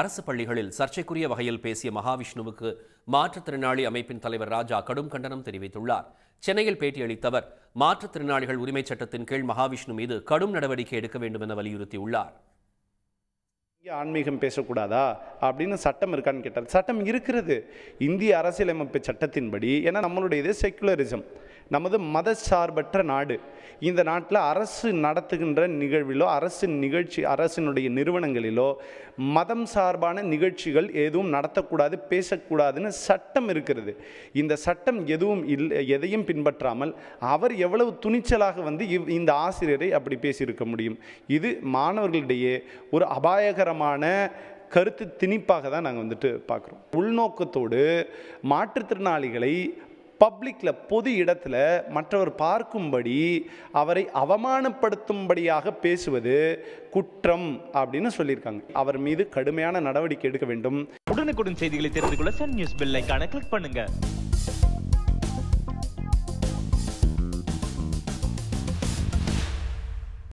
அரசு பள்ளிகளில் சர்ச்சைக்குரிய வகையில் பேசிய மகாவிஷ்ணுவுக்கு மாற்றுத்திறனாளி அமைப்பின் தலைவர் ராஜா கடும் கண்டனம் தெரிவித்துள்ளார் சென்னையில் பேட்டியளித்த அவர் மாற்றுத்திறனாளிகள் உரிமைச் சட்டத்தின் கீழ் மகாவிஷ்ணு மீது கடும் நடவடிக்கை எடுக்க வேண்டும் என வலியுறுத்தியுள்ளார் ஆன்மீகம் பேசக்கூடாதா அப்படின்னு சட்டம் இருக்கான்னு கேட்டார் சட்டம் இருக்கிறது இந்திய அரசியலமைப்பு சட்டத்தின்படி ஏன்னா நம்மளுடைய இது செக்குலரிசம் நமது மத சார்பற்ற நாடு இந்த நாட்டில் அரசு நடத்துகின்ற நிகழ்விலோ அரசு நிகழ்ச்சி அரசினுடைய நிறுவனங்களிலோ மதம் சார்பான நிகழ்ச்சிகள் எதுவும் நடத்தக்கூடாது பேசக்கூடாதுன்னு சட்டம் இருக்கிறது இந்த சட்டம் எதுவும் இல்லை எதையும் பின்பற்றாமல் அவர் எவ்வளவு துணிச்சலாக வந்து இவ் இந்த ஆசிரியரை அப்படி பேசியிருக்க முடியும் இது மாணவர்களிடையே ஒரு அபாயகரமான கருத்து திணிப்பாக தான் நாங்கள் வந்துட்டு பார்க்குறோம் உள்நோக்கத்தோடு மாற்றுத்திறனாளிகளை பப்ளிக்கில் பொது இடத்துல மற்றவர் பார்க்கும்படி அவரை அவமானப்படுத்தும்படியாக பேசுவது குற்றம் அப்படின்னு சொல்லியிருக்காங்க அவர் மீது கடுமையான நடவடிக்கை எடுக்க வேண்டும் உடனுக்குடன் செய்திகளை தெரிந்து கொள்ள சன் நியூஸ் பெல் கிளிக் பண்ணுங்க